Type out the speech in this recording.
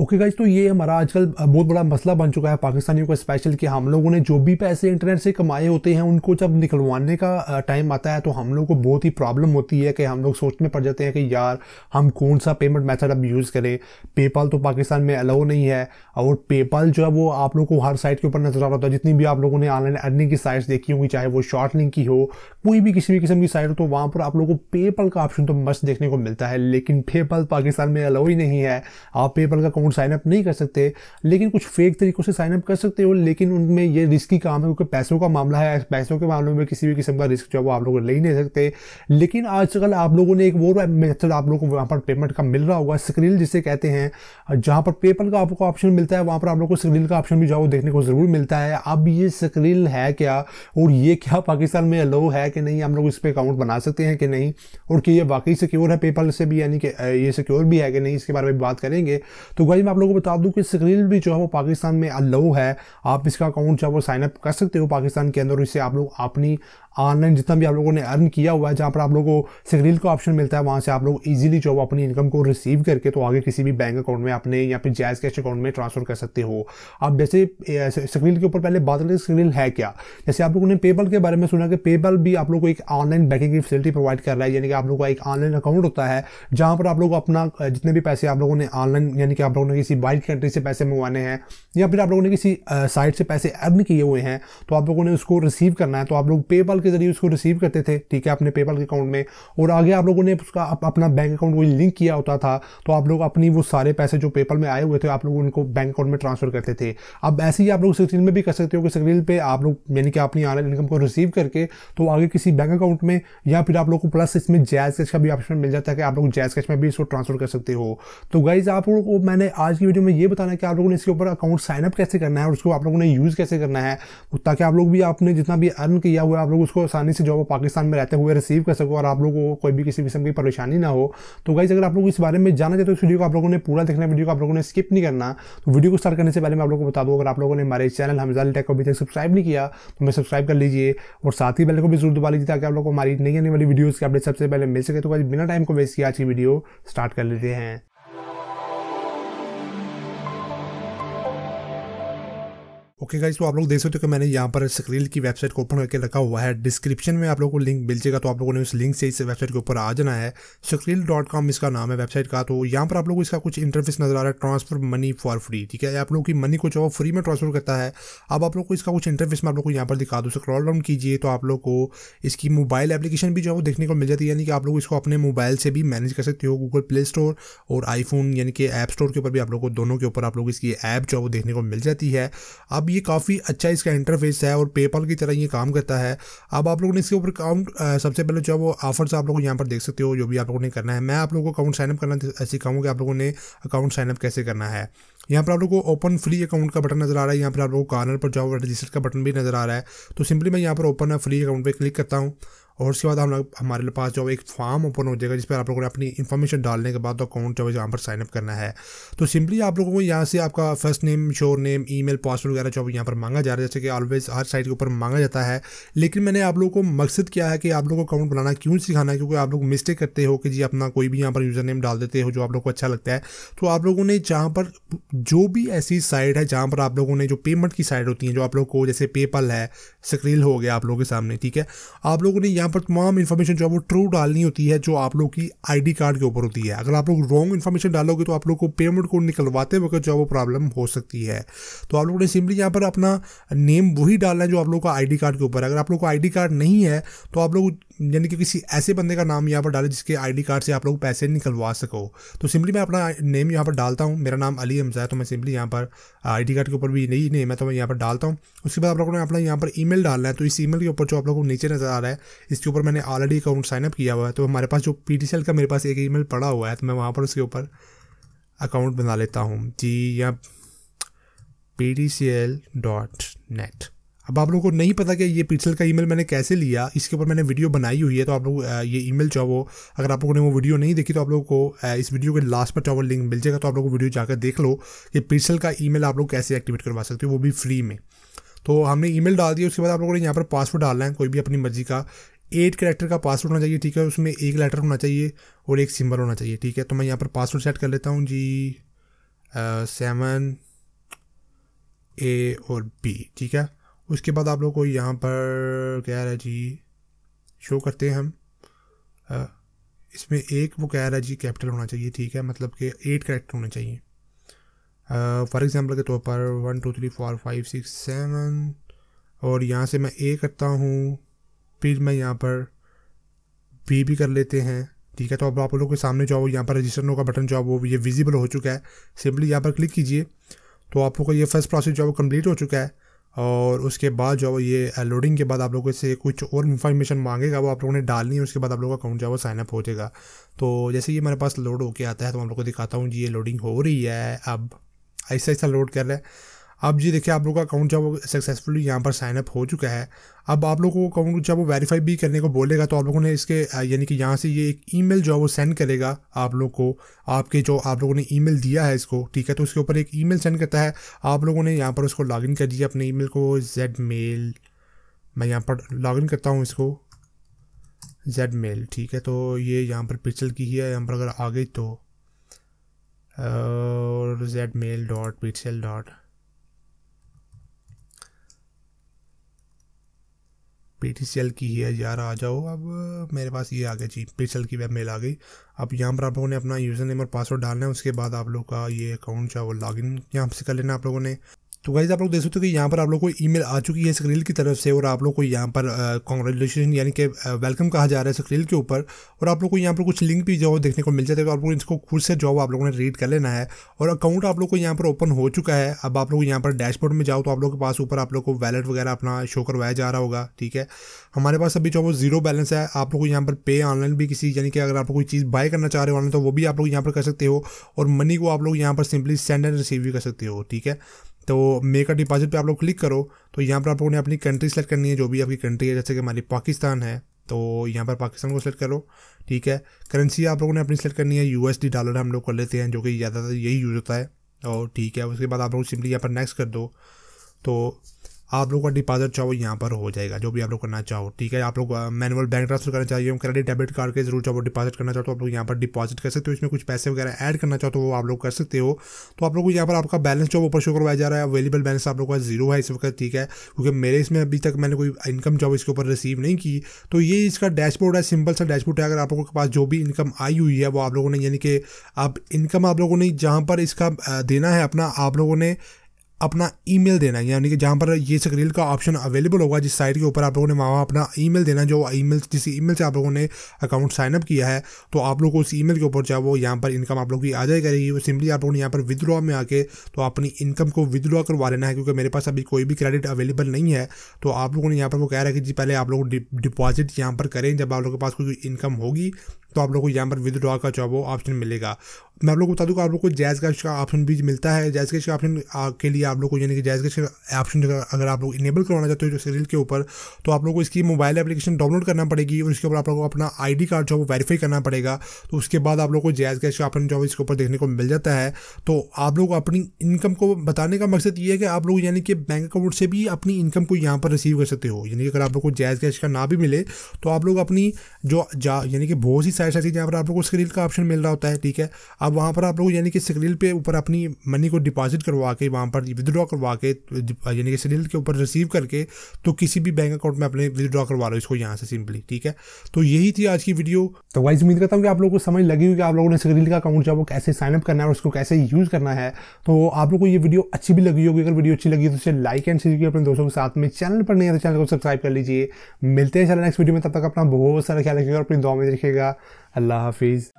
okay okay guys तो ये हमारा आजकल बहुत बड़ा मसला बन चुका है पाकिस्तानियों का स्पेशल कि हम लोगों ने जो भी पैसे इंटरनेट से कमाए होते हैं उनको जब निकलवाने का टाइम आता है तो हम लोगों को बहुत ही प्रॉब्लम होती है कि हम लोग सोचने पड़ जाते हैं कि यार हम कौन सा पेमेंट मेथड अब यूज़ करें पेपाल तो पाकिस्तान में अलाउ नहीं है और पेपाल जो है वो आप लोग को हर साइट के ऊपर नजर आ रहा होता है जितनी भी आप लोगों ने ऑनलाइन अर्निंग की साइट्स देखी होंगी चाहे वो शॉर्ट लिंक की हो कोई भी किसी भी किस्म की साइट हो तो वहाँ पर आप लोगों को पेपल का ऑप्शन तो मस्त देखने को मिलता है लेकिन पेपल पाकिस्तान में अलाउ ही नहीं है आप पेपल का अकाउंट साइनअप नहीं कर सकते लेकिन कुछ फेक तरीक़ों से साइनअप कर सकते हो लेकिन उनमें ये रिस्की काम है क्योंकि पैसों का मामला है पैसों के मामले में किसी भी किस्म का रिस्क जो है वो आप लोग ले ही नहीं सकते लेकिन आजकल आप लोगों ने एक वो मेथड आप लोगों को वहाँ पर पेमेंट का मिल रहा होगा स्क्रीन जिसे कहते हैं जहाँ पर पेपल का आपको ऑप्शन मिलता है वहाँ पर आप लोग को स्क्रीन का ऑप्शन भी जो देखने को ज़रूर मिलता है अब ये स्क्रीन है क्या और ये क्या पाकिस्तान में अलो है कि नहीं हम लोग इस पर अकाउंट बना सकते हैं कि नहीं और कि ये वाकई सिक्योर है पेपल से भी यानी कि ये सिक्योर भी है कि नहीं इसके बारे में बात करेंगे तो भाई मैं आप लोगों को बता दूं कि सक्रील भी जो है वो पाकिस्तान में अलाउ है आप इसका अकाउंट जो है वो साइनअप कर सकते हो पाकिस्तान के अंदर इससे आप लोग अपनी ऑनलाइन जितना भी आप लोगों ने अर्न किया हुआ है जहाँ पर आप लोगों को सिग्रिल का ऑप्शन मिलता है वहाँ से आप लोग ईजिली जो अपनी इनकम को रिसीव करके तो आगे किसी भी बैंक अकाउंट में अपने या फिर जायज़ कैश अकाउंट में ट्रांसफर कर सकते हो आप जैसे सिगरील के ऊपर पहले बात करें सिगरील है क्या जैसे आप लोगों ने पेपल के बारे में सुना कि पेपल भी आप लोग को एक ऑनलाइन बैंकिंग की फैसिलिटी प्रोवाइड कर रहा है यानी कि आप लोग का एक ऑनलाइन अकाउंट होता है जहाँ पर आप लोग अपना जितने भी पैसे आप लोगों ने ऑनलाइन यानी कि आप लोगों ने किसी वाइट कंट्री से पैसे मंगवाने हैं या फिर आप लोगों ने किसी साइट से पैसे अर्न किए हुए हैं तो आप लोगों ने उसको रिसीव करना है तो आप लोग पेपल के जरिए उसको रिसीव करते थे ठीक है अपने पेपल के अकाउंट में और आगे आप लोगों ने उसका अप, अपना बैंक अकाउंट वही लिंक किया होता था तो आप लोग अपनी वो सारे पैसे जो पेपल में आए हुए थे आप लोग उनको बैंक अकाउंट में ट्रांसफर करते थे अब ऐसे ही आप लोग स्क्रीन में भी कर सकते हो कि स्क्रीन पर आप लोग यानी कि अपनी ऑनलाइन इनकम को रिसीव करके तो आगे किसी बैंक अकाउंट में या फिर आप लोग को प्लस इसमें जैज कैश का भी ऑप्शन मिल जाता है कि आप लोग जैज कैश में भी इसको ट्रांसफर कर सकते हो तो गाइज आप लोगों को मैंने आज की वीडियो में ये बताना है कि आप लोगों ने इसके ऊपर अकाउंट साइनअप कैसे करना है और उसको आप लोगों ने यूज़ कैसे करना है ताकि आप लोग भी आपने जितना भी अर्न किया हुआ है आप लोग उसको उसको आसानी से जो आप पाकिस्तान में रहते हुए रिसीव कर सको और आप लोगों को कोई भी किसी किस्म की परेशानी ना हो तो गाइज़ अगर आप लोग इस बारे में जाना चाहते हो इस वीडियो को आप लोगों ने पूरा देखना वीडियो को आप लोगों ने स्किप नहीं करना तो वीडियो को स्टार्ट करने से पहले मैं आप लोगों को बता दूँ अगर आप लोगों ने हमारे चैनल हमजाल टेक को अभी तक सब्सक्राइब नहीं किया तो मैं सब्सक्राइब कर लीजिए और साथ ही बेल को भी जरूर दबा लीजिए ताकि आप लोग को हमारी नई आने वाली वीडियोज़ के अपडेट सबसे पहले मिल सके तो गाइज बिना टाइम को वेस्ट किया आज की वीडियो स्टार्ट कर लेते हैं ओके गाइस तो आप लोग देख सकते हो कि मैंने यहाँ पर स्क्रील की वेबसाइट को ओपन करके रखा हुआ है डिस्क्रिप्शन में आप लोगों को लिंक मिल जाएगा तो आप लोगों ने उस लिंक से इस वेबसाइट के ऊपर आ जाना है स्क्रील डॉट कॉम इसका नाम है वेबसाइट का तो यहाँ पर आप लोगों को इसका कुछ इंटरफेस नजर आ रहा है ट्रांसफर मनी फॉर फ्री ठीक है आप लोगों की मनी को जो फ्री में ट्रांसफर करता है अब आप लोग को इसका कुछ इंटरफेस में आप लोग को यहाँ पर दिखा दो स्क्रॉल डाउन कीजिए तो आप लोग को इसकी मोबाइल एप्लीकेशन भी जो है वो देखने को मिल जाती है यानी कि आप लोग इसको अपने मोबाइल से भी मैनेज कर सकते हो गूगल प्ले स्टोर और आईफोन यानी कि ऐप स्टोर के ऊपर भी आप लोग को दोनों के ऊपर आप लोग इसकी ऐप जो है वो देखने को मिल जाती है अब अब ये काफ़ी अच्छा इसका इंटरफेस है और पेपाल की तरह ये काम करता है अब आप लोगों ने इसके ऊपर काउंट सबसे पहले जो है वो ऑफर्स आप लोग यहाँ पर देख सकते हो जो भी आप लोगों ने करना है मैं आप लोगों को अकाउंट साइनअप करना सिखाऊंगा कि आप लोगों ने अकाउंट साइनअप कैसे करना है यहाँ पर आप लोगों को ओपन फ्री अकाउंट का बटन नज़र आ रहा है यहाँ पर आप लोगों को कॉर्नर पर जो रजिस्टर का बटन भी नज़र आ रहा है तो सिंपली मैं यहाँ पर ओपन फ्री अकाउंट पर क्लिक करता हूँ और उसके बाद हम लोग हमारे पास जो एक फॉर्म ओपन हो जाएगा जिस पर आप लोगों ने अपनी इन्फॉर्मेशन डालने के बाद तो अकाउंट जो है यहाँ पर साइनअप करना है तो सिंपली आप लोगों को यहाँ से आपका first name surname mail password वगैरह जो यहाँ पर मांगा जा रहा है जैसे कि ऑलवेज हर साइट के ऊपर मांगा जाता है लेकिन मैंने आप लोगों को मकसद किया है कि आप लोगों को अकाउंट बनाना क्यों सिखाना है क्योंकि आप लोग मिस्टेक करते हो कि जी अपना कोई भी यहाँ पर यूज़र नेम डाल देते हो जो आप लोग को अच्छा लगता है तो आप लोगों ने जहाँ पर जो भी ऐसी साइट है जहाँ पर आप लोगों ने जो पेमेंट की साइट होती है जो आप लोग को जैसे पेपल है स्क्रील हो गया आप लोगों के सामने ठीक है आप लोगों ने यहाँ यहाँ पर तमाम इन्फॉर्मेशन जो है वो ट्रू डालनी होती है जो आप लोग की आईडी कार्ड के ऊपर होती है अगर आप लोग रॉन्ग इन्फॉर्मेशन डालोगे तो आप लोग को पेमेंट कोड निकलवाते वक्त जो है वो प्रॉब्लम हो सकती है तो आप लोगों ने सिंपली यहाँ पर अपना नेम वही डालना है जो आप लोग का आई कार्ड के ऊपर अगर आप लोग का आई कार्ड नहीं है तो आप लोग यानी कि किसी ऐसे बंदे का नाम यहाँ पर डालें जिसके आई कार्ड से आप लोग पैसे निकलवा सको तो सिंपली मैं अपना नेम यहाँ पर डालता हूँ मेरा नाम अली हमजा है तो मैं सिंपली यहाँ पर आई कार्ड के ऊपर भी नहीं नेम है तो मैं यहाँ पर डालता हूँ उसके बाद आप लोगों ने अपना यहाँ पर ईमेल डालना है तो इस ईमेल के ऊपर जो आप लोगों को नीचे नज़र आ रहा है जिसके ऊपर मैंने ऑलरेडी अकाउंट साइनअप किया हुआ है तो हमारे पास जो पी का मेरे पास एक ई पड़ा हुआ है तो मैं वहाँ पर उसके ऊपर अकाउंट बना लेता हूँ जी या पी डॉट नेट अब आप लोगों को नहीं पता कि ये पिक्सल का ईमेल मैंने कैसे लिया इसके ऊपर मैंने वीडियो बनाई हुई है तो आप लोग ये ईमेल चाहो वो अगर आप लोगों ने वो वीडियो नहीं देखी तो आप लोगों को इस वीडियो के लास्ट पर चाहो लिंक मिल जाएगा तो आप लोग वीडियो जाकर देख लो कि पिक्सल का ईमेल आप लोग कैसे एक्टिवेट करवा सकते हो वो भी फ्री में तो हमने ईमेल डाल दिया उसके बाद आप लोगों ने यहाँ पर पासवर्ड डालना है कोई भी अपनी मर्जी का एट करेक्टर का पासवर्ड होना चाहिए ठीक है उसमें एक लेटर होना चाहिए और एक सिंबल होना चाहिए ठीक है तो मैं यहाँ पर पासवर्ड सेट कर लेता हूँ जी सेवन ए और बी ठीक है उसके बाद आप लोग को यहाँ पर कह रहा है जी शो करते हैं हम इसमें एक वो कह रहा है जी कैपिटल होना चाहिए ठीक है मतलब कि एट करेक्टर होने चाहिए फॉर एग्ज़ाम्पल के तौर पर one two three four five six seven और यहाँ से मैं ए करता हूँ फिर मैं यहाँ पर पे भी कर लेते हैं ठीक है तो अब आप लोगों के सामने जो है वो यहाँ पर रजिस्टर नो का बटन जो है वो ये विजिबल हो चुका है सिंपली यहाँ पर क्लिक कीजिए तो आप लोग का ये फर्स्ट प्रोसेस जो है वो कम्प्लीट हो चुका है और उसके बाद जो है ये लोडिंग के बाद आप लोगों से कुछ और इन्फॉर्मेशन मांगेगा वो आप लोगों ने डालनी है उसके बाद आप लोगों का अकाउंट जो है वो साइनअप हो जाएगा तो जैसे ये मेरे पास लोड होके आता है तो मैं आप लोग को दिखाता हूँ जी ये लोडिंग हो रही है अब ऐसा ऐसा लोड कर रहा है अब जी देखिए आप लोग का अकाउंट जब सक्सेसफुली यहाँ पर साइनअप हो चुका है अब आप लोगों को अकाउंट जब वो वेरीफाई भी करने को बोलेगा तो आप लोगों ने इसके यानी कि यहाँ से ये एक ईमेल जो है वो सेंड करेगा आप लोग को आपके जो आप लोगों ने ईमेल दिया है इसको ठीक है तो उसके ऊपर एक ईमेल सेंड करता है आप लोगों ने यहाँ पर उसको लॉगिन कर दिया अपने ईमेल को जेड मेल मैं यहाँ पर लॉगिन करता हूँ इसको जेड मेल ठीक है तो ये यहाँ पर पिक्सल की ही है यहाँ पर अगर आ गई तो और Z mail dot pixel dot P की ही है यार आ जाओ अब मेरे पास ये आ गया जी पी की वेब मेल आ गई अब यहाँ पर आप लोगों ने अपना यूज़र नेम और पासवर्ड डालना है उसके बाद आप लोग का ये अकाउंट जो है वो लॉगिन यहाँ से कर लेना आप लोगों ने तो गाइज आप लोग देख सकते हो कि यहाँ पर आप लोग को ईमेल आ चुकी है सक्रील की तरफ से और आप लोग को यहाँ पर कॉन्ग्रेचुलेशन यानी कि वेलकम कहा जा रहा है सक्रील के ऊपर और आप लोग को यहाँ पर कुछ लिंक भी जो देखने को मिल जाता है तो आप लोग इसको खुद से जॉब आप लोगों ने रीड कर लेना है और अकाउंट आप लोग को यहाँ पर ओपन हो चुका है अब आप लोग यहाँ पर डैशबोर्ड में जाओ तो आप लोग के पास ऊपर आप लोग को वैलेट वगैरह अपना शो करवाया जा रहा होगा ठीक है हमारे पास अभी जो वो जीरो बैलेंस है आप लोग को यहाँ पर पे ऑनलाइन भी किसी यानी कि अगर आप लोग कोई चीज़ बाय करना चाह रहे हो ऑनलाइन तो वो भी आप लोग यहाँ पर कर सकते हो और मनी को आप लोग यहाँ पर सिंपली सेंड एंड रिसीव भी कर सकते हो ठीक है तो मेक अ डिपॉजिट पे आप लोग क्लिक करो तो यहाँ पर आप लोगों ने अपनी कंट्री सेलेक्ट करनी है जो भी आपकी कंट्री है जैसे कि हमारी पाकिस्तान है तो यहाँ पर पाकिस्तान को सेलेक्ट करो ठीक है करेंसी आप लोगों ने अपनी सेलेक्ट करनी है यूएसडी डॉलर हम लोग कर लेते हैं जो कि ज़्यादातर यही यूज़ होता है और ठीक है उसके बाद आप लोग सिंपली यहाँ पर नेक्स्ट कर दो तो आप लोग का डिपॉजिट चाहो यहाँ पर हो जाएगा जो भी आप लोग करना चाहो ठीक है आप लोग मैनुअल बैंक ट्रांसफर करना चाहिए क्रेडिट डेबिट कार्ड के जरूर चाहो डिपॉजिट करना चाहो तो आप लोग यहाँ पर डिपॉजिट कर सकते हो इसमें कुछ पैसे वगैरह ऐड करना चाहो तो वो आप लोग कर सकते हो तो आप लोग को यहाँ पर आपका बैलेंस जो ऊपर शो करवाया जा रहा है अवेलेबल बैलेंस आप लोग का जीरो है इस वक्त ठीक है क्योंकि मेरे इसमें अभी तक मैंने कोई इनकम जॉब इसके ऊपर रिसीव नहीं की तो ये इसका डैशबोर्ड है सिंपल सा डैशबोर्ड है अगर आप लोगों के पास जो भी इनकम आई हुई है वो आप लोगों ने यानी कि आप इनकम आप लोगों ने जहाँ पर इसका देना है अपना आप लोगों ने अपना ईमेल देना है यानी कि जहाँ पर ये सक्रील का ऑप्शन अवेलेबल होगा जिस साइट के ऊपर आप लोगों ने वहाँ अपना ईमेल देना जो ईमेल जिस ईमेल से आप लोगों ने अकाउंट साइनअप किया है तो आप लोग को उस ईमेल के ऊपर चाहे वो यहाँ पर इनकम आप लोगों की आ जाए करेगी वो सिंपली आप लोगों ने यहाँ पर विदड्रॉ में आके तो अपनी इनकम को विदड्रॉ करवा लेना है क्योंकि मेरे पास अभी कोई भी क्रेडिट अवेलेबल नहीं है तो आप लोगों ने यहाँ पर वो कह रहा है कि जी पहले आप लोग डिपॉजिट यहाँ पर करें जब आप लोगों के पास कोई इनकम होगी तो आप लोग को यहाँ पर विदड्रॉ का जो है वो ऑप्शन मिलेगा मैं आप लोग को बता दूँ आप लोग को जैज़ कैश का ऑप्शन भी मिलता है जैज़ कैश का ऑप्शन के लिए आप लोग को यानी कि जैज़ कैश का ऑप्शन अगर आप लोग इनेबल करवाना चाहते हो सीरील के ऊपर तो आप लोग को इसकी मोबाइल एप्लीकेशन डाउनलोड करना पड़ेगी और इसके ऊपर आप लोग को अपना आई कार्ड जो है वो वेरीफाई करना पड़ेगा तो उसके बाद आप लोग को जैज़ कैश का ऑप्शन जो है इसके ऊपर देखने को मिल जाता है तो आप लोग अपनी इनकम को बताने का मकसद ये है कि आप लोग यानी कि बैंक अकाउंट से भी अपनी इनकम को यहाँ पर रिसीव कर सकते हो यानी कि अगर आप लोग को जैज़ कैश का ना भी मिले तो आप लोग अपनी जो यानी कि बहुत सी साइड ऐसी जहाँ पर आप लोग को स्क्रील का ऑप्शन मिल रहा होता है ठीक है अब वहाँ पर आप लोग यानी कि स्क्रील पे ऊपर अपनी मनी को डिपॉजिट करवा के वहाँ पर विदड्रॉ करवा के यानी कि स्क्रील के ऊपर रिसीव करके तो किसी भी बैंक अकाउंट में अपने विदड्रॉ करवा लो इसको यहाँ से सिंपली ठीक है तो यही थी आज की वीडियो तो वाइज उम्मीद करता हूँ कि आप लोग को समझ लगी हुई कि आप लोगों ने स्क्रील का अकाउंट जो है वो कैसे साइनअप करना है और उसको कैसे यूज़ करना है तो आप लोग को ये वीडियो अच्छी भी लगी होगी अगर वीडियो अच्छी लगी तो उसे लाइक एंड शेयर कीजिए अपने दोस्तों के साथ में चैनल पर नहीं है तो चैनल को सब्सक्राइब कर लीजिए मिलते हैं चैनल नेक्स्ट वीडियो में तब तक अपना बहुत सारा ख्याल रखिएगा और अपनी दुआ में रखिएगा अल्लाह हाफिज़